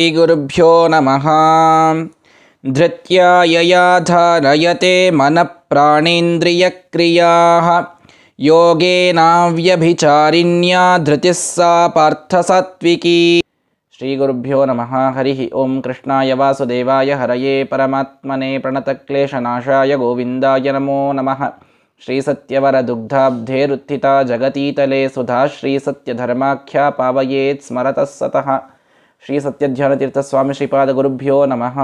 श्रीगुरुभ्यो नमः धृत्या ययाधारयते मनः प्राणेन्द्रियक्रियाः योगेनाव्यभिचारिण्या धृतिस्सा पार्थसात्विकी श्रीगुरुभ्यो नमः हरिः ॐ कृष्णाय वासुदेवाय हरये परमात्मने प्रणतक्लेशनाशाय गोविन्दाय नमो नमः श्रीसत्यवरदुग्धाब्धेरुत्थिता जगतीतले सुधा श्रीसत्यधर्माख्या पावयेत् स्मरतः सतः ಶ್ರೀ ಸತ್ಯಧ್ಯಾನತೀರ್ಥ ಸ್ವಾಮಿ ಶ್ರೀಪಾದ ಗುರುಭ್ಯೋ ನಮಃ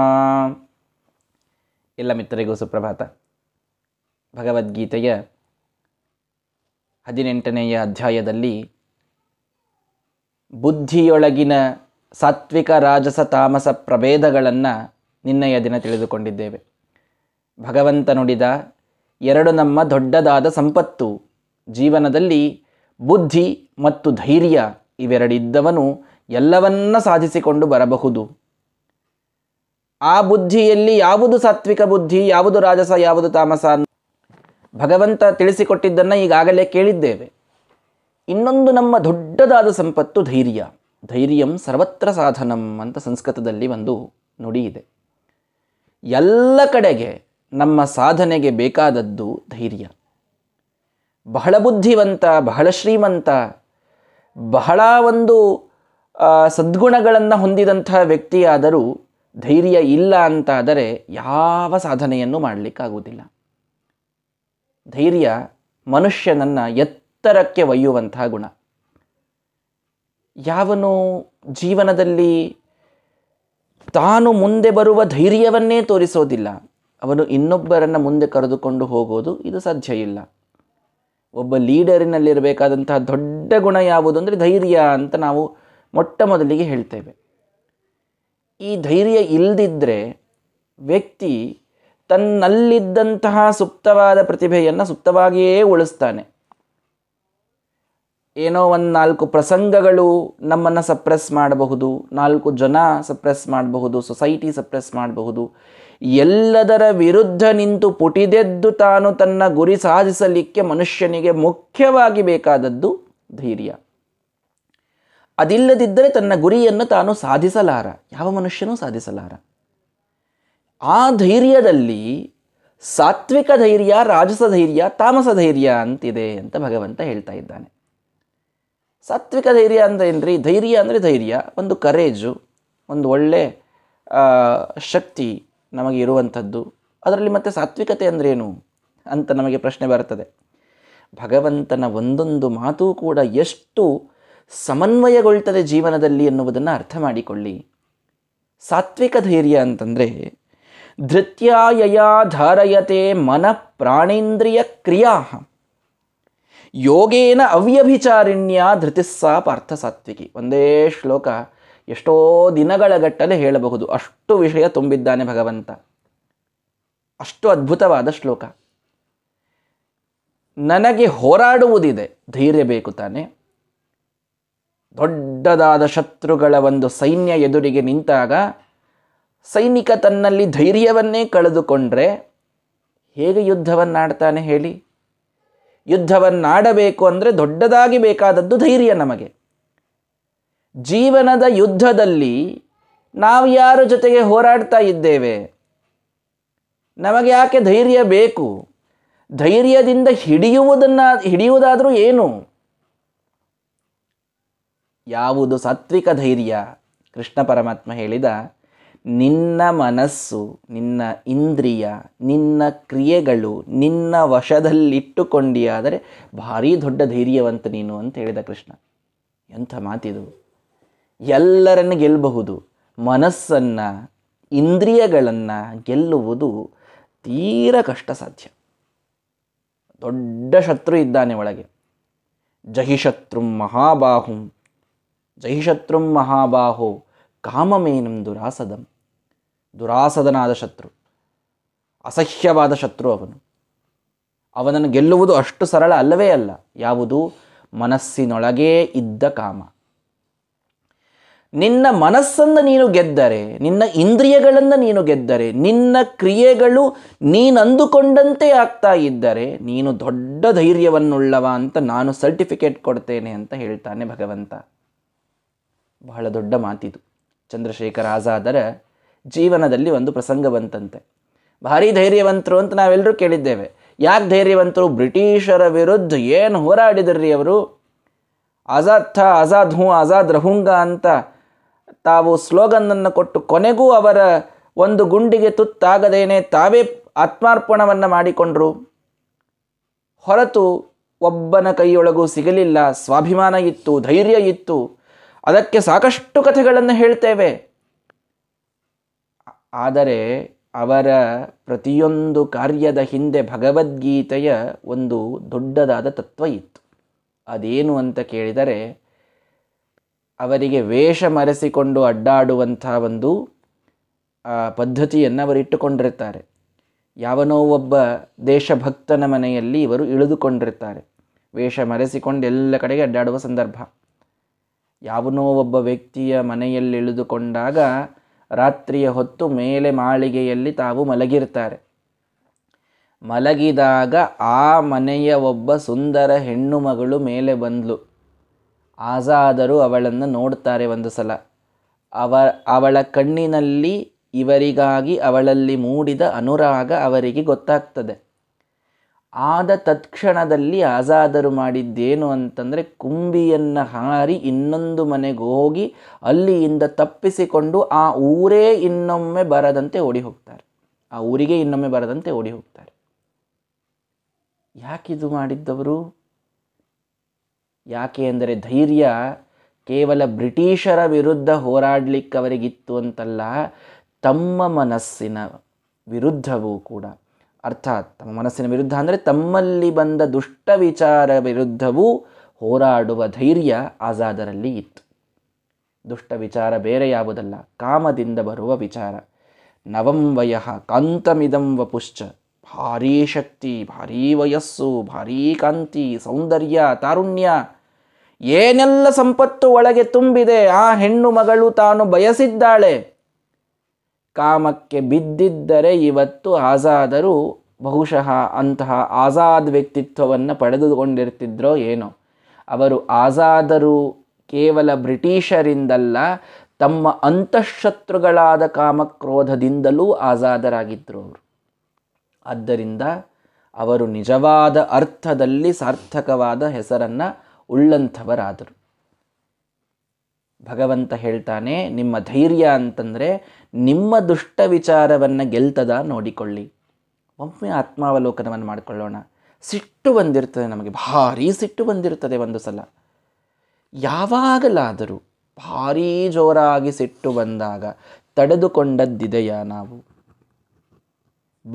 ಎಲ್ಲ ಮಿತ್ರರಿಗೂ ಸುಪ್ರಭಾತ ಭಗವದ್ಗೀತೆಯ ಹದಿನೆಂಟನೆಯ ಅಧ್ಯಾಯದಲ್ಲಿ ಬುದ್ಧಿಯೊಳಗಿನ ಸಾತ್ವಿಕ ರಾಜಸ ತಾಮಸ ಪ್ರಭೇದಗಳನ್ನು ನಿನ್ನೆಯ ದಿನ ತಿಳಿದುಕೊಂಡಿದ್ದೇವೆ ಭಗವಂತ ನುಡಿದ ಎರಡು ನಮ್ಮ ದೊಡ್ಡದಾದ ಸಂಪತ್ತು ಜೀವನದಲ್ಲಿ ಬುದ್ಧಿ ಮತ್ತು ಧೈರ್ಯ ಇವೆರಡಿದ್ದವನು ಎಲ್ಲವನ್ನ ಸಾಧಿಸಿಕೊಂಡು ಬರಬಹುದು ಆ ಬುದ್ಧಿಯಲ್ಲಿ ಯಾವುದು ಸಾತ್ವಿಕ ಬುದ್ಧಿ ಯಾವುದು ರಾಜಸ ಯಾವುದು ತಾಮಸ ಭಗವಂತ ತಿಳಿಸಿಕೊಟ್ಟಿದ್ದನ್ನು ಈಗಾಗಲೇ ಕೇಳಿದ್ದೇವೆ ಇನ್ನೊಂದು ನಮ್ಮ ದೊಡ್ಡದಾದ ಸಂಪತ್ತು ಧೈರ್ಯ ಧೈರ್ಯಂ ಸರ್ವತ್ರ ಸಾಧನಂ ಅಂತ ಸಂಸ್ಕೃತದಲ್ಲಿ ಒಂದು ನುಡಿ ಇದೆ ಎಲ್ಲ ಕಡೆಗೆ ನಮ್ಮ ಸಾಧನೆಗೆ ಬೇಕಾದದ್ದು ಧೈರ್ಯ ಬಹಳ ಬುದ್ಧಿವಂತ ಬಹಳ ಶ್ರೀಮಂತ ಬಹಳ ಒಂದು ಸದ್ಗುಣಗಳನ್ನು ಹೊಂದಿದಂಥ ವ್ಯಕ್ತಿಯಾದರೂ ಧೈರ್ಯ ಇಲ್ಲ ಅಂತಾದರೆ ಯಾವ ಸಾಧನೆಯನ್ನು ಮಾಡಲಿಕ್ಕಾಗುವುದಿಲ್ಲ ಧೈರ್ಯ ಮನುಷ್ಯನನ್ನು ಎತ್ತರಕ್ಕೆ ಒಯ್ಯುವಂತಹ ಗುಣ ಯಾವನು ಜೀವನದಲ್ಲಿ ತಾನು ಮುಂದೆ ಬರುವ ಧೈರ್ಯವನ್ನೇ ತೋರಿಸೋದಿಲ್ಲ ಅವನು ಇನ್ನೊಬ್ಬರನ್ನು ಮುಂದೆ ಕರೆದುಕೊಂಡು ಹೋಗೋದು ಇದು ಸಾಧ್ಯ ಇಲ್ಲ ಒಬ್ಬ ಲೀಡರಿನಲ್ಲಿರಬೇಕಾದಂತಹ ದೊಡ್ಡ ಗುಣ ಯಾವುದು ಅಂದರೆ ಧೈರ್ಯ ಅಂತ ನಾವು ಮೊಟ್ಟ ಮೊದಲಿಗೆ ಹೇಳ್ತೇವೆ ಈ ಧೈರ್ಯ ಇಲ್ಲದಿದ್ದರೆ ವ್ಯಕ್ತಿ ತನ್ನಲ್ಲಿದ್ದಂತಹ ಸುಪ್ತವಾದ ಪ್ರತಿಭೆಯನ್ನು ಸುಪ್ತವಾಗಿಯೇ ಉಳಿಸ್ತಾನೆ ಏನೋ ಒಂದು ನಾಲ್ಕು ಪ್ರಸಂಗಗಳು ನಮ್ಮನ್ನು ಸಪ್ರೆಸ್ ಮಾಡಬಹುದು ನಾಲ್ಕು ಜನ ಸಪ್ರೆಸ್ ಮಾಡಬಹುದು ಸೊಸೈಟಿ ಸಪ್ರೆಸ್ ಮಾಡಬಹುದು ಎಲ್ಲದರ ವಿರುದ್ಧ ನಿಂತು ಪುಟಿದೆದ್ದು ತಾನು ತನ್ನ ಗುರಿ ಸಾಧಿಸಲಿಕ್ಕೆ ಮನುಷ್ಯನಿಗೆ ಮುಖ್ಯವಾಗಿ ಬೇಕಾದದ್ದು ಧೈರ್ಯ ಅದಿಲ್ಲದಿದ್ದರೆ ತನ್ನ ಗುರಿಯನ್ನು ತಾನು ಸಾಧಿಸಲಾರ ಯಾವ ಮನುಷ್ಯನೂ ಸಾಧಿಸಲಾರ ಆ ಧೈರ್ಯದಲ್ಲಿ ಸಾತ್ವಿಕ ಧೈರ್ಯ ರಾಜಸ ಧೈರ್ಯ ತಾಮಸ ಧೈರ್ಯ ಅಂತಿದೆ ಅಂತ ಭಗವಂತ ಹೇಳ್ತಾ ಇದ್ದಾನೆ ಸಾತ್ವಿಕ ಧೈರ್ಯ ಅಂದರೆ ಏನ್ರಿ ಧೈರ್ಯ ಅಂದರೆ ಧೈರ್ಯ ಒಂದು ಕರೇಜು ಒಂದು ಒಳ್ಳೆ ಶಕ್ತಿ ನಮಗೆ ಇರುವಂಥದ್ದು ಅದರಲ್ಲಿ ಮತ್ತೆ ಸಾತ್ವಿಕತೆ ಅಂದ್ರೇನು ಅಂತ ನಮಗೆ ಪ್ರಶ್ನೆ ಬರ್ತದೆ ಭಗವಂತನ ಒಂದೊಂದು ಮಾತು ಕೂಡ ಎಷ್ಟು ಸಮನ್ವಯಗೊಳ್ತದೆ ಜೀವನದಲ್ಲಿ ಎನ್ನುವುದನ್ನು ಅರ್ಥ ಮಾಡಿಕೊಳ್ಳಿ ಸಾತ್ವಿಕ ಧೈರ್ಯ ಅಂತಂದರೆ ಧೃತ್ಯಾಯಯ ಧಾರಯತೆ ಮನ ಪ್ರಾಣೇಂದ್ರಿಯ ಕ್ರಿಯಾ ಯೋಗೇನ ಅವ್ಯಭಿಚಾರಿಣ್ಯ ಧೃತಿಸ್ಸಾ ಪಾರ್ಥ ಸಾತ್ವಿಕಿ ಒಂದೇ ಶ್ಲೋಕ ಎಷ್ಟೋ ದಿನಗಳ ಗಟ್ಟಲೆ ಹೇಳಬಹುದು ಅಷ್ಟು ವಿಷಯ ತುಂಬಿದ್ದಾನೆ ಭಗವಂತ ಅಷ್ಟು ಅದ್ಭುತವಾದ ಶ್ಲೋಕ ನನಗೆ ಹೋರಾಡುವುದಿದೆ ಧೈರ್ಯ ಬೇಕು ತಾನೆ ದೊಡ್ಡದಾದ ಶತ್ರುಗಳ ಒಂದು ಸೈನ್ಯ ಎದುರಿಗೆ ನಿಂತಾಗ ಸೈನಿಕ ತನ್ನಲ್ಲಿ ಧೈರ್ಯವನ್ನೇ ಕಳೆದುಕೊಂಡ್ರೆ ಹೇಗೆ ಯುದ್ಧವನ್ನಾಡ್ತಾನೆ ಹೇಳಿ ಯುದ್ಧವನ್ನಾಡಬೇಕು ಅಂದರೆ ದೊಡ್ಡದಾಗಿ ಬೇಕಾದದ್ದು ಧೈರ್ಯ ನಮಗೆ ಜೀವನದ ಯುದ್ಧದಲ್ಲಿ ನಾವು ಯಾರ ಜೊತೆಗೆ ಹೋರಾಡ್ತಾ ಇದ್ದೇವೆ ನಮಗೆ ಯಾಕೆ ಧೈರ್ಯ ಬೇಕು ಧೈರ್ಯದಿಂದ ಹಿಡಿಯುವುದನ್ನು ಹಿಡಿಯುವುದಾದರೂ ಏನು ಯಾವುದು ಸಾತ್ವಿಕ ಧೈರ್ಯ ಕೃಷ್ಣ ಪರಮಾತ್ಮ ಹೇಳಿದ ನಿನ್ನ ಮನಸ್ಸು ನಿನ್ನ ಇಂದ್ರಿಯ ನಿನ್ನ ಕ್ರಿಯೆಗಳು ನಿನ್ನ ವಶದಲ್ಲಿಟ್ಟುಕೊಂಡಿಯಾದರೆ ಭಾರೀ ದೊಡ್ಡ ಧೈರ್ಯವಂತ ನೀನು ಅಂತ ಹೇಳಿದ ಕೃಷ್ಣ ಎಂಥ ಮಾತಿದು ಎಲ್ಲರನ್ನು ಗೆಲ್ಲಬಹುದು ಮನಸ್ಸನ್ನು ಇಂದ್ರಿಯಗಳನ್ನು ಗೆಲ್ಲುವುದು ತೀರ ಕಷ್ಟ ಸಾಧ್ಯ ದೊಡ್ಡ ಶತ್ರು ಇದ್ದಾನೆ ಒಳಗೆ ಜಹಿಶತ್ರು ಮಹಾಬಾಹುಂ ಜೈಶತ್ರುಂ ಮಹಾಬಾಹೋ ಕಾಮಮೇನಂ ದುರಾಸದಂ ದುರಾಸದನಾದ ಶತ್ರು ಅಸಹ್ಯವಾದ ಶತ್ರು ಅವನು ಅವನನ್ನು ಗೆಲ್ಲುವುದು ಅಷ್ಟು ಸರಳ ಅಲ್ಲವೇ ಅಲ್ಲ ಯಾವುದು ಮನಸ್ಸಿನೊಳಗೇ ಇದ್ದ ಕಾಮ ನಿನ್ನ ಮನಸ್ಸನ್ನು ನೀನು ಗೆದ್ದರೆ ನಿನ್ನ ಇಂದ್ರಿಯಗಳನ್ನು ನೀನು ಗೆದ್ದರೆ ನಿನ್ನ ಕ್ರಿಯೆಗಳು ನೀನಂದುಕೊಂಡಂತೆ ಆಗ್ತಾ ಇದ್ದರೆ ನೀನು ದೊಡ್ಡ ಧೈರ್ಯವನ್ನುಳ್ಳವ ಅಂತ ನಾನು ಸರ್ಟಿಫಿಕೇಟ್ ಕೊಡ್ತೇನೆ ಅಂತ ಹೇಳ್ತಾನೆ ಭಗವಂತ ಬಹಳ ದೊಡ್ಡ ಮಾತಿದು ಚಂದ್ರಶೇಖರ್ ಆಜಾದರ ಜೀವನದಲ್ಲಿ ಒಂದು ಪ್ರಸಂಗ ಬಂತಂತೆ ಭಾರಿ ಧೈರ್ಯವಂತರು ಅಂತ ನಾವೆಲ್ಲರೂ ಕೇಳಿದ್ದೇವೆ ಯಾಕೆ ಧೈರ್ಯವಂತರು ಬ್ರಿಟಿಷರ ವಿರುದ್ಧ ಏನು ಹೋರಾಡಿದ್ರಿ ಅವರು ಆಜಾದ್ ಥ ಆಜಾದ್ ಹೂ ಆಜಾದ್ ರಹುಂಗ ಅಂತ ತಾವು ಸ್ಲೋಗನ್ನನ್ನು ಕೊಟ್ಟು ಕೊನೆಗೂ ಅವರ ಒಂದು ಗುಂಡಿಗೆ ತುತ್ತಾಗದೇನೆ ತಾವೇ ಆತ್ಮಾರ್ಪಣವನ್ನು ಮಾಡಿಕೊಂಡರು ಹೊರತು ಒಬ್ಬನ ಕೈಯೊಳಗೂ ಸಿಗಲಿಲ್ಲ ಸ್ವಾಭಿಮಾನ ಇತ್ತು ಧೈರ್ಯ ಇತ್ತು ಅದಕ್ಕೆ ಸಾಕಷ್ಟು ಕಥೆಗಳನ್ನು ಹೇಳ್ತೇವೆ ಆದರೆ ಅವರ ಪ್ರತಿಯೊಂದು ಕಾರ್ಯದ ಹಿಂದೆ ಭಗವದ್ಗೀತೆಯ ಒಂದು ದೊಡ್ಡದಾದ ತತ್ವ ಇತ್ತು ಅದೇನು ಅಂತ ಕೇಳಿದರೆ ಅವರಿಗೆ ವೇಷ ಮರೆಸಿಕೊಂಡು ಅಡ್ಡಾಡುವಂಥ ಒಂದು ಪದ್ಧತಿಯನ್ನು ಅವರು ಇಟ್ಟುಕೊಂಡಿರ್ತಾರೆ ಯಾವನೋ ಒಬ್ಬ ದೇಶಭಕ್ತನ ಮನೆಯಲ್ಲಿ ಇವರು ಇಳಿದುಕೊಂಡಿರ್ತಾರೆ ವೇಷ ಮರೆಸಿಕೊಂಡು ಎಲ್ಲ ಕಡೆಗೆ ಅಡ್ಡಾಡುವ ಸಂದರ್ಭ ಯಾವನೋ ಒಬ್ಬ ವ್ಯಕ್ತಿಯ ಮನೆಯಲ್ಲಿ ಇಳಿದುಕೊಂಡಾಗ ರಾತ್ರಿಯ ಹೊತ್ತು ಮೇಲೆ ಮಾಳಿಗೆಯಲ್ಲಿ ತಾವು ಮಲಗಿರ್ತಾರೆ ಮಲಗಿದಾಗ ಆ ಮನೆಯ ಒಬ್ಬ ಸುಂದರ ಹೆಣ್ಣು ಮಗಳು ಮೇಲೆ ಬಂದಳು ಆಜಾದರು ಅವಳನ್ನು ನೋಡ್ತಾರೆ ಒಂದು ಸಲ ಅವ ಅವಳ ಕಣ್ಣಿನಲ್ಲಿ ಇವರಿಗಾಗಿ ಅವಳಲ್ಲಿ ಮೂಡಿದ ಅನುರಾಗ ಅವರಿಗೆ ಗೊತ್ತಾಗ್ತದೆ ಆದ ತತ್ಕ್ಷಣದಲ್ಲಿ ಆಜಾದರು ಮಾಡಿದ್ದೇನು ಅಂತಂದರೆ ಕುಂಬಿಯನ್ನು ಹಾರಿ ಇನ್ನೊಂದು ಮನೆಗೆ ಹೋಗಿ ಅಲ್ಲಿಯಿಂದ ತಪ್ಪಿಸಿಕೊಂಡು ಆ ಊರೇ ಇನ್ನೊಮ್ಮೆ ಬರದಂತೆ ಓಡಿ ಹೋಗ್ತಾರೆ ಆ ಊರಿಗೆ ಇನ್ನೊಮ್ಮೆ ಬರದಂತೆ ಓಡಿ ಹೋಗ್ತಾರೆ ಯಾಕಿದು ಮಾಡಿದ್ದವರು ಯಾಕೆ ಅಂದರೆ ಧೈರ್ಯ ಕೇವಲ ಬ್ರಿಟಿಷರ ವಿರುದ್ಧ ಹೋರಾಡಲಿಕ್ಕೆ ಅವರಿಗಿತ್ತು ಅಂತಲ್ಲ ತಮ್ಮ ಮನಸ್ಸಿನ ವಿರುದ್ಧವೂ ಕೂಡ ಅರ್ಥಾತ್ ತಮ್ಮ ಮನಸ್ಸಿನ ವಿರುದ್ಧ ಅಂದರೆ ತಮ್ಮಲ್ಲಿ ಬಂದ ದುಷ್ಟ ವಿಚಾರ ವಿರುದ್ಧವೂ ಹೋರಾಡುವ ಧೈರ್ಯ ಆಜಾದರಲ್ಲಿ ಇತ್ತು ದುಷ್ಟ ವಿಚಾರ ಬೇರೆ ಯಾವುದಲ್ಲ ಕಾಮದಿಂದ ಬರುವ ವಿಚಾರ ನವಂ ವಯಃ ಕಾಂತಮಿದಂ ವಪುಶ್ಚ ಭಾರೀ ಶಕ್ತಿ ಭಾರೀ ವಯಸ್ಸು ಭಾರೀ ಕಾಂತಿ ಸೌಂದರ್ಯ ತಾರುಣ್ಯ ಏನೆಲ್ಲ ಸಂಪತ್ತು ಒಳಗೆ ತುಂಬಿದೆ ಆ ಹೆಣ್ಣು ಮಗಳು ತಾನು ಬಯಸಿದ್ದಾಳೆ ಕಾಮಕ್ಕೆ ಬಿದ್ದಿದ್ದರೆ ಇವತ್ತು ಆಜಾದರು ಬಹುಶಃ ಅಂತಹ ಆಜಾದ್ ವ್ಯಕ್ತಿತ್ವವನ್ನು ಪಡೆದುಕೊಂಡಿರ್ತಿದ್ರೋ ಏನೋ ಅವರು ಆಜಾದರು ಕೇವಲ ಬ್ರಿಟಿಷರಿಂದಲ್ಲ ತಮ್ಮ ಅಂತಃಶತ್ರುಗಳಾದ ಕಾಮಕ್ರೋಧದಿಂದಲೂ ಆಜಾದರಾಗಿದ್ದರು ಅವರು ಆದ್ದರಿಂದ ಅವರು ನಿಜವಾದ ಅರ್ಥದಲ್ಲಿ ಸಾರ್ಥಕವಾದ ಹೆಸರನ್ನು ಉಳ್ಳಂಥವರಾದರು ಭಗವಂತ ಹೇಳ್ತಾನೆ ನಿಮ್ಮ ಧೈರ್ಯ ಅಂತಂದರೆ ನಿಮ್ಮ ದುಷ್ಟ ವಿಚಾರವನ್ನು ಗೆಲ್ತದ ನೋಡಿಕೊಳ್ಳಿ ಒಮ್ಮೆ ಆತ್ಮಾವಲೋಕನವನ್ನು ಮಾಡಿಕೊಳ್ಳೋಣ ಸಿಟ್ಟು ಬಂದಿರ್ತದೆ ನಮಗೆ ಭಾರೀ ಸಿಟ್ಟು ಬಂದಿರ್ತದೆ ಒಂದು ಸಲ ಯಾವಾಗಲಾದರೂ ಭಾರೀ ಜೋರಾಗಿ ಸಿಟ್ಟು ಬಂದಾಗ ತಡೆದುಕೊಂಡದ್ದಿದೆಯಾ ನಾವು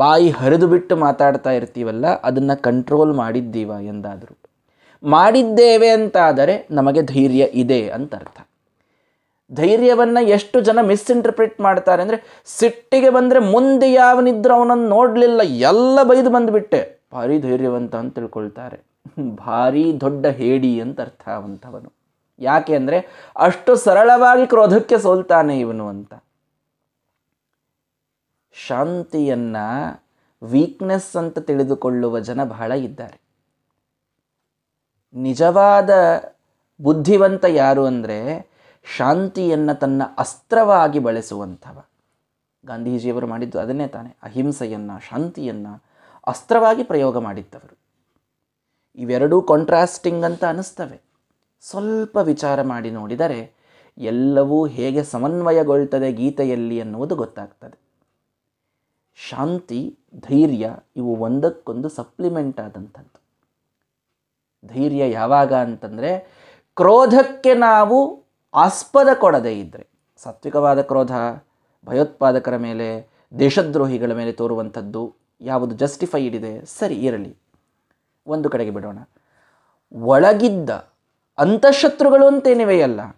ಬಾಯಿ ಹರಿದು ಬಿಟ್ಟು ಮಾತಾಡ್ತಾ ಇರ್ತೀವಲ್ಲ ಅದನ್ನು ಕಂಟ್ರೋಲ್ ಮಾಡಿದ್ದೀವ ಎಂದಾದರೂ ಮಾಡಿದ್ದೇವೆ ಅಂತಾದರೆ ನಮಗೆ ಧೈರ್ಯ ಇದೆ ಅಂತ ಅರ್ಥ ಧೈರ್ಯವನ್ನು ಎಷ್ಟು ಜನ ಮಿಸ್ಇಂಟರ್ಪ್ರಿಟ್ ಮಾಡ್ತಾರೆ ಅಂದರೆ ಸಿಟ್ಟಿಗೆ ಬಂದರೆ ಮುಂದೆ ಯಾವನಿದ್ರೂ ಅವನನ್ನು ನೋಡಲಿಲ್ಲ ಎಲ್ಲ ಬೈದು ಬಂದುಬಿಟ್ಟೆ ಭಾರಿ ಧೈರ್ಯವಂತ ಅಂತ ತಿಳ್ಕೊಳ್ತಾರೆ ಭಾರಿ ದೊಡ್ಡ ಹೇಡಿ ಅಂತ ಅರ್ಥ ಅವಂಥವನು ಯಾಕೆ ಅಂದರೆ ಅಷ್ಟು ಸರಳವಾಗಿ ಕ್ರೋಧಕ್ಕೆ ಸೋಲ್ತಾನೆ ಇವನು ಅಂತ ಶಾಂತಿಯನ್ನ ವೀಕ್ನೆಸ್ ಅಂತ ತಿಳಿದುಕೊಳ್ಳುವ ಜನ ಬಹಳ ಇದ್ದಾರೆ ನಿಜವಾದ ಬುದ್ಧಿವಂತ ಯಾರು ಅಂದರೆ ಶಾಂತಿಯನ್ನು ತನ್ನ ಅಸ್ತ್ರವಾಗಿ ಬಳಸುವಂಥವ ಗಾಂಧೀಜಿಯವರು ಮಾಡಿದ್ದು ಅದನ್ನೇ ತಾನೆ ಅಹಿಂಸೆಯನ್ನು ಶಾಂತಿಯನ್ನು ಅಸ್ತ್ರವಾಗಿ ಪ್ರಯೋಗ ಮಾಡಿದ್ದವರು ಇವೆರಡೂ ಕಾಂಟ್ರಾಸ್ಟಿಂಗ್ ಅಂತ ಅನ್ನಿಸ್ತವೆ ಸ್ವಲ್ಪ ವಿಚಾರ ಮಾಡಿ ನೋಡಿದರೆ ಎಲ್ಲವೂ ಹೇಗೆ ಸಮನ್ವಯಗೊಳ್ತದೆ ಗೀತೆಯಲ್ಲಿ ಅನ್ನುವುದು ಗೊತ್ತಾಗ್ತದೆ ಶಾಂತಿ ಧೈರ್ಯ ಇವು ಒಂದಕ್ಕೊಂದು ಸಪ್ಲಿಮೆಂಟ್ ಆದಂಥದ್ದು ಧೈರ್ಯ ಯಾವಾಗ ಅಂತಂದರೆ ಕ್ರೋಧಕ್ಕೆ ನಾವು ಆಸ್ಪದ ಕೊಡದೇ ಇದ್ದರೆ ಸಾತ್ವಿಕವಾದ ಕ್ರೋಧ ಭಯೋತ್ಪಾದಕರ ಮೇಲೆ ದೇಶದ್ರೋಹಿಗಳ ಮೇಲೆ ತೋರುವಂಥದ್ದು ಯಾವುದು ಜಸ್ಟಿಫೈಡ್ ಇದೆ ಸರಿ ಇರಲಿ ಒಂದು ಕಡೆಗೆ ಬಿಡೋಣ ಒಳಗಿದ್ದ ಅಂತಃಶತ್ರುಗಳು ಅಂತೇನಿವೆಯಲ್ಲ ಅಲ್ಲ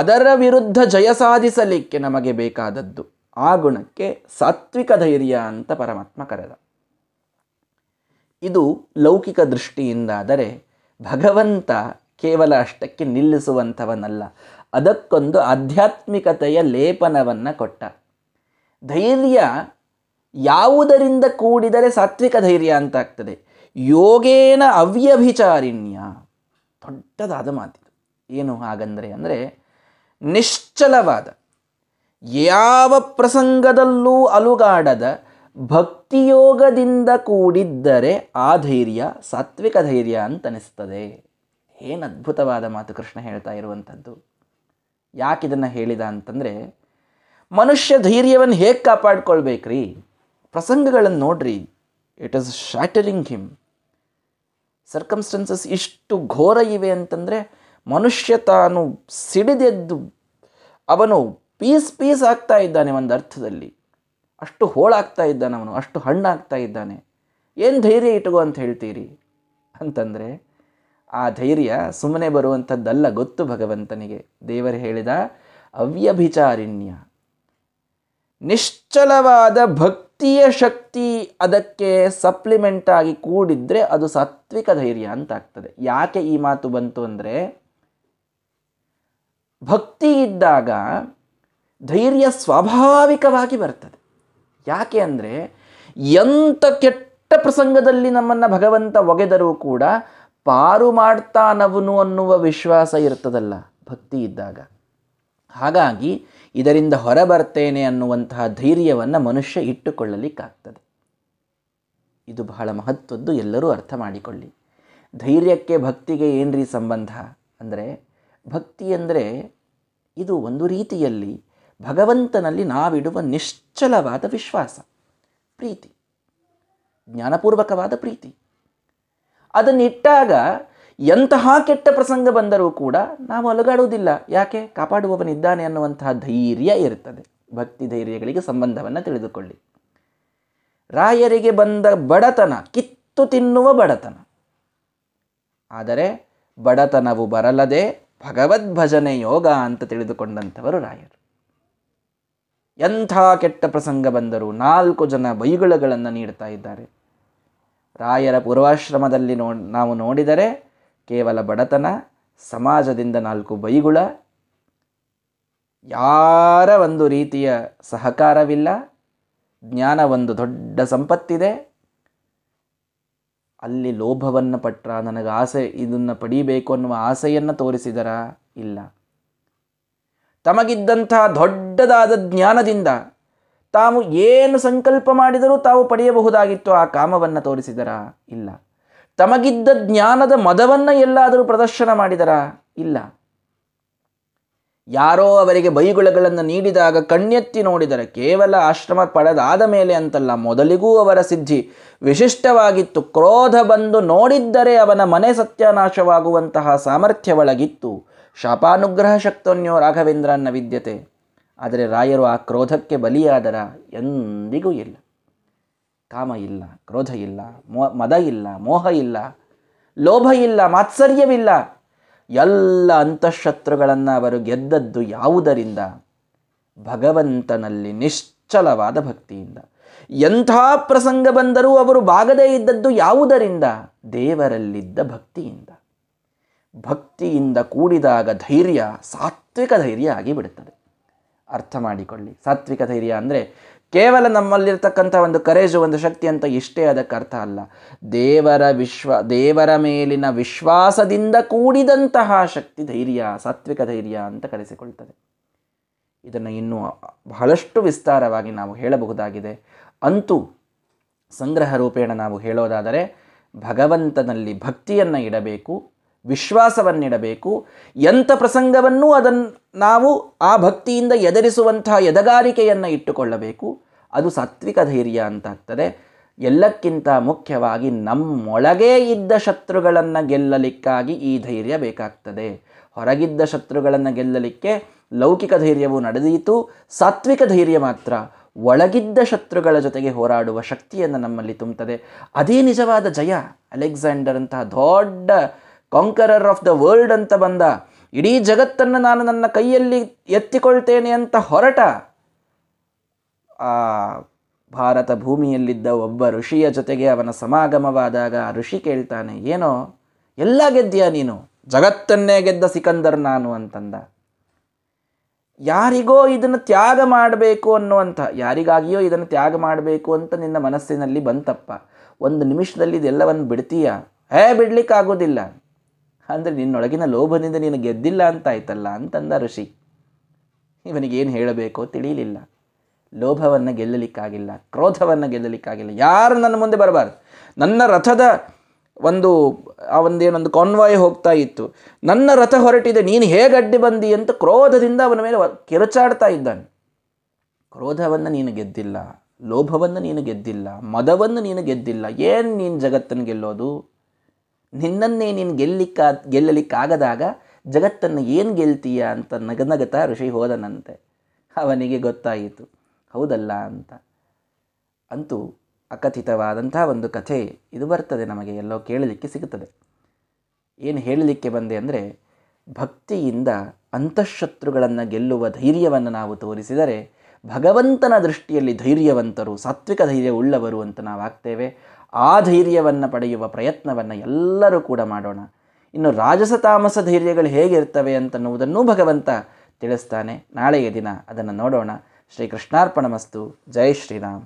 ಅದರ ವಿರುದ್ಧ ಜಯ ಸಾಧಿಸಲಿಕ್ಕೆ ನಮಗೆ ಬೇಕಾದದ್ದು ಆ ಗುಣಕ್ಕೆ ಸಾತ್ವಿಕ ಧೈರ್ಯ ಅಂತ ಪರಮಾತ್ಮ ಕರೆದ ಇದು ಲೌಕಿಕ ದೃಷ್ಟಿಯಿಂದಾದರೆ ಭಗವಂತ ಕೇವಲ ಅಷ್ಟಕ್ಕೆ ನಿಲ್ಲಿಸುವಂಥವನಲ್ಲ ಅದಕ್ಕೊಂದು ಆಧ್ಯಾತ್ಮಿಕತೆಯ ಲೇಪನವನ್ನು ಕೊಟ್ಟ ಧೈರ್ಯ ಯಾವುದರಿಂದ ಕೂಡಿದರೆ ಸಾತ್ವಿಕ ಧೈರ್ಯ ಅಂತಾಗ್ತದೆ ಯೋಗೇನ ಅವ್ಯಭಿಚಾರಿಣ್ಯ ದೊಡ್ಡದಾದ ಮಾತಿದು ಏನು ಹಾಗಂದರೆ ಅಂದರೆ ನಿಶ್ಚಲವಾದ ಯಾವ ಪ್ರಸಂಗದಲ್ಲೂ ಅಲುಗಾಡದ ಭಕ್ತಿಯೋಗದಿಂದ ಕೂಡಿದ್ದರೆ ಆ ಧೈರ್ಯ ಸಾತ್ವಿಕ ಧೈರ್ಯ ಅಂತನಿಸ್ತದೆ ಏನು ಅದ್ಭುತವಾದ ಮಾತು ಕೃಷ್ಣ ಹೇಳ್ತಾ ಇರುವಂಥದ್ದು ಯಾಕಿದನ್ನು ಹೇಳಿದ ಅಂತಂದರೆ ಮನುಷ್ಯ ಧೈರ್ಯವನ್ನು ಹೇಗೆ ಕಾಪಾಡ್ಕೊಳ್ಬೇಕ್ರಿ ಪ್ರಸಂಗಗಳನ್ನು ನೋಡ್ರಿ it is shattering him circumstances ಇಷ್ಟು ಘೋರ ಇವೆ ಅಂತಂದರೆ ಮನುಷ್ಯ ತಾನು ಸಿಡಿದೆದ್ದು ಅವನು ಪೀಸ್ ಪೀಸ್ ಆಗ್ತಾ ಇದ್ದಾನೆ ಒಂದು ಅರ್ಥದಲ್ಲಿ ಅಷ್ಟು ಹೋಳಾಗ್ತಾ ಇದ್ದಾನೆ ಅವನು ಅಷ್ಟು ಹಣ್ಣಾಗ್ತಾ ಇದ್ದಾನೆ ಏನು ಧೈರ್ಯ ಇಟ್ಕೋ ಅಂತ ಹೇಳ್ತೀರಿ ಅಂತಂದರೆ ಆ ಧೈರ್ಯ ಸುಮ್ಮನೆ ಬರುವಂಥದ್ದಲ್ಲ ಗೊತ್ತು ಭಗವಂತನಿಗೆ ದೇವರು ಹೇಳಿದ ಅವ್ಯಭಿಚಾರಿಣ್ಯ ನಿಶ್ಚಲವಾದ ಭಕ್ತಿಯ ಶಕ್ತಿ ಅದಕ್ಕೆ ಸಪ್ಲಿಮೆಂಟ್ ಆಗಿ ಕೂಡಿದ್ರೆ ಅದು ಸಾತ್ವಿಕ ಧೈರ್ಯ ಅಂತಾಗ್ತದೆ ಯಾಕೆ ಈ ಮಾತು ಬಂತು ಅಂದರೆ ಭಕ್ತಿ ಇದ್ದಾಗ ಧೈರ್ಯ ಸ್ವಾಭಾವಿಕವಾಗಿ ಬರ್ತದೆ ಯಾಕೆ ಅಂದರೆ ಎಂಥ ಕೆಟ್ಟ ಪ್ರಸಂಗದಲ್ಲಿ ನಮ್ಮನ್ನು ಭಗವಂತ ಒಗೆದರೂ ಕೂಡ ಪಾರು ಮಾಡ್ತಾನವನು ಅನ್ನುವ ವಿಶ್ವಾಸ ಇರ್ತದಲ್ಲ ಭಕ್ತಿ ಇದ್ದಾಗ ಹಾಗಾಗಿ ಇದರಿಂದ ಹೊರ ಬರ್ತೇನೆ ಅನ್ನುವಂತಹ ಧೈರ್ಯವನ್ನು ಮನುಷ್ಯ ಇಟ್ಟುಕೊಳ್ಳಲಿಕ್ಕಾಗ್ತದೆ ಇದು ಬಹಳ ಮಹತ್ವದ್ದು ಎಲ್ಲರೂ ಅರ್ಥ ಮಾಡಿಕೊಳ್ಳಿ ಧೈರ್ಯಕ್ಕೆ ಭಕ್ತಿಗೆ ಏನ್ರಿ ಸಂಬಂಧ ಅಂದರೆ ಭಕ್ತಿ ಅಂದರೆ ಇದು ಒಂದು ರೀತಿಯಲ್ಲಿ ಭಗವಂತನಲ್ಲಿ ನಾವಿಡುವ ನಿಶ್ಚಲವಾದ ವಿಶ್ವಾಸ ಪ್ರೀತಿ ಜ್ಞಾನಪೂರ್ವಕವಾದ ಪ್ರೀತಿ ಅದನ್ನಿಟ್ಟಾಗ ಎಂತಹ ಕೆಟ್ಟ ಪ್ರಸಂಗ ಬಂದರೂ ಕೂಡ ನಾವು ಅಲುಗಾಡುವುದಿಲ್ಲ ಯಾಕೆ ಕಾಪಾಡುವವನಿದ್ದಾನೆ ಅನ್ನುವಂತಹ ಧೈರ್ಯ ಇರುತ್ತದೆ ಭಕ್ತಿ ಧೈರ್ಯಗಳಿಗೆ ಸಂಬಂಧವನ್ನು ತಿಳಿದುಕೊಳ್ಳಿ ರಾಯರಿಗೆ ಬಂದ ಬಡತನ ಕಿತ್ತು ತಿನ್ನುವ ಬಡತನ ಆದರೆ ಬಡತನವು ಬರಲದೆ ಭಗವದ್ಭಜನೆ ಯೋಗ ಅಂತ ತಿಳಿದುಕೊಂಡಂಥವರು ರಾಯರು ಎಂಥ ಕೆಟ್ಟ ಪ್ರಸಂಗ ಬಂದರೂ ನಾಲ್ಕು ಜನ ಬೈಗುಳಗಳನ್ನು ನೀಡ್ತಾ ಇದ್ದಾರೆ ರಾಯರ ಪೂರ್ವಾಶ್ರಮದಲ್ಲಿ ನೋ ನಾವು ನೋಡಿದರೆ ಕೇವಲ ಬಡತನ ಸಮಾಜದಿಂದ ನಾಲ್ಕು ಬೈಗುಳ ಯಾರ ಒಂದು ರೀತಿಯ ಸಹಕಾರವಿಲ್ಲ ಜ್ಞಾನ ಒಂದು ದೊಡ್ಡ ಸಂಪತ್ತಿದೆ ಅಲ್ಲಿ ಲೋಭವನ್ನು ಪಟ್ರ ನನಗೆ ಆಸೆ ಇದನ್ನು ಪಡೀಬೇಕು ಅನ್ನುವ ಆಸೆಯನ್ನು ತೋರಿಸಿದರ ಇಲ್ಲ ತಮಗಿದ್ದಂತಹ ದೊಡ್ಡದಾದ ಜ್ಞಾನದಿಂದ ತಾವು ಏನು ಸಂಕಲ್ಪ ಮಾಡಿದರೂ ತಾವು ಪಡೆಯಬಹುದಾಗಿತ್ತು ಆ ಕಾಮವನ್ನು ತೋರಿಸಿದರ ಇಲ್ಲ ತಮಗಿದ್ದ ಜ್ಞಾನದ ಮದವನ್ನು ಎಲ್ಲಾದರೂ ಪ್ರದರ್ಶನ ಮಾಡಿದರಾ ಇಲ್ಲ ಯಾರೋ ಅವರಿಗೆ ಬೈಗುಳಗಳನ್ನು ನೀಡಿದಾಗ ಕಣ್ಣೆತ್ತಿ ನೋಡಿದರೆ ಕೇವಲ ಆಶ್ರಮ ಪಡೆದಾದ ಮೇಲೆ ಅಂತಲ್ಲ ಮೊದಲಿಗೂ ಅವರ ಸಿದ್ಧಿ ವಿಶಿಷ್ಟವಾಗಿತ್ತು ಕ್ರೋಧ ಬಂದು ನೋಡಿದ್ದರೆ ಅವನ ಮನೆ ಸತ್ಯಾನಾಶವಾಗುವಂತಹ ಸಾಮರ್ಥ್ಯ ಒಳಗಿತ್ತು ಶಾಪಾನುಗ್ರಹ ಶಕ್ತನ್ಯೋ ಅನ್ನ ವಿದ್ಯತೆ ಆದರೆ ರಾಯರು ಆ ಕ್ರೋಧಕ್ಕೆ ಬಲಿಯಾದರ ಎಂದಿಗೂ ಇಲ್ಲ ಕಾಮ ಇಲ್ಲ ಕ್ರೋಧ ಇಲ್ಲ ಮೋ ಮದ ಇಲ್ಲ ಮೋಹ ಇಲ್ಲ ಲೋಭ ಇಲ್ಲ ಮಾತ್ಸರ್ಯವಿಲ್ಲ ಎಲ್ಲ ಅಂತಃಶತ್ರುಗಳನ್ನು ಅವರು ಗೆದ್ದದ್ದು ಯಾವುದರಿಂದ ಭಗವಂತನಲ್ಲಿ ನಿಶ್ಚಲವಾದ ಭಕ್ತಿಯಿಂದ ಎಂಥ ಪ್ರಸಂಗ ಬಂದರೂ ಅವರು ಬಾಗದೇ ಇದ್ದದ್ದು ಯಾವುದರಿಂದ ದೇವರಲ್ಲಿದ್ದ ಭಕ್ತಿಯಿಂದ ಭಕ್ತಿಯಿಂದ ಕೂಡಿದಾಗ ಧೈರ್ಯ ಸಾತ್ವಿಕ ಧೈರ್ಯ ಆಗಿಬಿಡುತ್ತದೆ ಅರ್ಥ ಮಾಡಿಕೊಳ್ಳಿ ಸಾತ್ವಿಕ ಧೈರ್ಯ ಅಂದರೆ ಕೇವಲ ನಮ್ಮಲ್ಲಿರ್ತಕ್ಕಂಥ ಒಂದು ಕರೇಜು ಒಂದು ಶಕ್ತಿ ಅಂತ ಇಷ್ಟೇ ಅದಕ್ಕೆ ಅರ್ಥ ಅಲ್ಲ ದೇವರ ವಿಶ್ವ ದೇವರ ಮೇಲಿನ ವಿಶ್ವಾಸದಿಂದ ಕೂಡಿದಂತಹ ಶಕ್ತಿ ಧೈರ್ಯ ಸಾತ್ವಿಕ ಧೈರ್ಯ ಅಂತ ಕರೆಸಿಕೊಳ್ತದೆ ಇದನ್ನು ಇನ್ನೂ ಬಹಳಷ್ಟು ವಿಸ್ತಾರವಾಗಿ ನಾವು ಹೇಳಬಹುದಾಗಿದೆ ಅಂತೂ ಸಂಗ್ರಹ ರೂಪೇಣ ನಾವು ಹೇಳೋದಾದರೆ ಭಗವಂತನಲ್ಲಿ ಭಕ್ತಿಯನ್ನು ಇಡಬೇಕು ವಿಶ್ವಾಸವನ್ನಿಡಬೇಕು ಎಂಥ ಪ್ರಸಂಗವನ್ನು ಅದನ್ನು ನಾವು ಆ ಭಕ್ತಿಯಿಂದ ಎದುರಿಸುವಂತಹ ಎದಗಾರಿಕೆಯನ್ನು ಇಟ್ಟುಕೊಳ್ಳಬೇಕು ಅದು ಸಾತ್ವಿಕ ಧೈರ್ಯ ಅಂತಾಗ್ತದೆ ಎಲ್ಲಕ್ಕಿಂತ ಮುಖ್ಯವಾಗಿ ನಮ್ಮೊಳಗೇ ಇದ್ದ ಶತ್ರುಗಳನ್ನು ಗೆಲ್ಲಲಿಕ್ಕಾಗಿ ಈ ಧೈರ್ಯ ಬೇಕಾಗ್ತದೆ ಹೊರಗಿದ್ದ ಶತ್ರುಗಳನ್ನು ಗೆಲ್ಲಲಿಕ್ಕೆ ಲೌಕಿಕ ಧೈರ್ಯವು ನಡೆದೀತು ಸಾತ್ವಿಕ ಧೈರ್ಯ ಮಾತ್ರ ಒಳಗಿದ್ದ ಶತ್ರುಗಳ ಜೊತೆಗೆ ಹೋರಾಡುವ ಶಕ್ತಿಯನ್ನು ನಮ್ಮಲ್ಲಿ ತುಂಬುತ್ತದೆ ಅದೇ ನಿಜವಾದ ಜಯ ಅಲೆಕ್ಸಾಂಡರ್ ಅಂತಹ ದೊಡ್ಡ ಕಾಂಕರರ್ ಆಫ್ ದ ವರ್ಲ್ಡ್ ಅಂತ ಬಂದ ಇಡೀ ಜಗತ್ತನ್ನು ನಾನು ನನ್ನ ಕೈಯಲ್ಲಿ ಎತ್ತಿಕೊಳ್ತೇನೆ ಅಂತ ಹೊರಟ ಆ ಭಾರತ ಭೂಮಿಯಲ್ಲಿದ್ದ ಒಬ್ಬ ಋಷಿಯ ಜೊತೆಗೆ ಅವನ ಸಮಾಗಮವಾದಾಗ ಆ ಋಷಿ ಕೇಳ್ತಾನೆ ಏನೋ ಎಲ್ಲ ಗೆದ್ದೀಯ ನೀನು ಜಗತ್ತನ್ನೇ ಗೆದ್ದ ಸಿಕಂದರ್ ನಾನು ಅಂತಂದ ಯಾರಿಗೋ ಇದನ್ನು ತ್ಯಾಗ ಮಾಡಬೇಕು ಅನ್ನುವಂಥ ಯಾರಿಗಾಗಿಯೋ ಇದನ್ನು ತ್ಯಾಗ ಮಾಡಬೇಕು ಅಂತ ನಿನ್ನ ಮನಸ್ಸಿನಲ್ಲಿ ಬಂತಪ್ಪ ಒಂದು ನಿಮಿಷದಲ್ಲಿ ಇದೆಲ್ಲವನ್ನು ಬಿಡ್ತೀಯ ಹೇ ಬಿಡ್ಲಿಕ್ಕಾಗೋದಿಲ್ಲ ಅಂದರೆ ನಿನ್ನೊಳಗಿನ ಲೋಭದಿಂದ ನೀನು ಗೆದ್ದಿಲ್ಲ ಅಂತಾಯ್ತಲ್ಲ ಅಂತಂದ ಋಷಿ ಇವನಿಗೇನು ಹೇಳಬೇಕೋ ತಿಳಿಯಲಿಲ್ಲ ಲೋಭವನ್ನು ಗೆಲ್ಲಲಿಕ್ಕಾಗಿಲ್ಲ ಕ್ರೋಧವನ್ನು ಗೆಲ್ಲಲಿಕ್ಕಾಗಿಲ್ಲ ಯಾರು ನನ್ನ ಮುಂದೆ ಬರಬಾರ್ದು ನನ್ನ ರಥದ ಒಂದು ಆ ಒಂದೇನೊಂದು ಕಾನ್ವಾಯ್ ಹೋಗ್ತಾ ಇತ್ತು ನನ್ನ ರಥ ಹೊರಟಿದೆ ನೀನು ಹೇಗೆ ಅಡ್ಡಿ ಬಂದಿ ಅಂತ ಕ್ರೋಧದಿಂದ ಅವನ ಮೇಲೆ ಕಿರುಚಾಡ್ತಾ ಇದ್ದಾನೆ ಕ್ರೋಧವನ್ನು ನೀನು ಗೆದ್ದಿಲ್ಲ ಲೋಭವನ್ನು ನೀನು ಗೆದ್ದಿಲ್ಲ ಮದವನ್ನು ನೀನು ಗೆದ್ದಿಲ್ಲ ಏನು ನೀನು ಜಗತ್ತನ್ನು ಗೆಲ್ಲೋದು ನಿನ್ನನ್ನೇ ನೀನು ಗೆಲ್ಲಿಕ್ಕ ಗೆಲ್ಲಲಿಕ್ಕಾಗದಾಗ ಜಗತ್ತನ್ನು ಏನು ಗೆಲ್ತೀಯ ಅಂತ ನಗನಗತ ಋಷಿ ಹೋದನಂತೆ ಅವನಿಗೆ ಗೊತ್ತಾಯಿತು ಹೌದಲ್ಲ ಅಂತ ಅಂತೂ ಅಕಥಿತವಾದಂಥ ಒಂದು ಕಥೆ ಇದು ಬರ್ತದೆ ನಮಗೆ ಎಲ್ಲೋ ಕೇಳಲಿಕ್ಕೆ ಸಿಗುತ್ತದೆ ಏನು ಹೇಳಲಿಕ್ಕೆ ಬಂದೆ ಅಂದರೆ ಭಕ್ತಿಯಿಂದ ಅಂತಃಶತ್ರುಗಳನ್ನು ಗೆಲ್ಲುವ ಧೈರ್ಯವನ್ನು ನಾವು ತೋರಿಸಿದರೆ ಭಗವಂತನ ದೃಷ್ಟಿಯಲ್ಲಿ ಧೈರ್ಯವಂತರು ಸಾತ್ವಿಕ ಧೈರ್ಯ ಉಳ್ಳವರು ಅಂತ ನಾವು ಆಗ್ತೇವೆ ಆ ಧೈರ್ಯವನ್ನು ಪಡೆಯುವ ಪ್ರಯತ್ನವನ್ನು ಎಲ್ಲರೂ ಕೂಡ ಮಾಡೋಣ ಇನ್ನು ರಾಜಸ ತಾಮಸ ಧೈರ್ಯಗಳು ಹೇಗಿರ್ತವೆ ಅಂತನ್ನುವುದನ್ನೂ ಭಗವಂತ ತಿಳಿಸ್ತಾನೆ ನಾಳೆಯ ದಿನ ಅದನ್ನು ನೋಡೋಣ ಶ್ರೀ ಕೃಷ್ಣಾರ್ಪಣ ಮಸ್ತು ಜೈ ಶ್ರೀರಾಮ್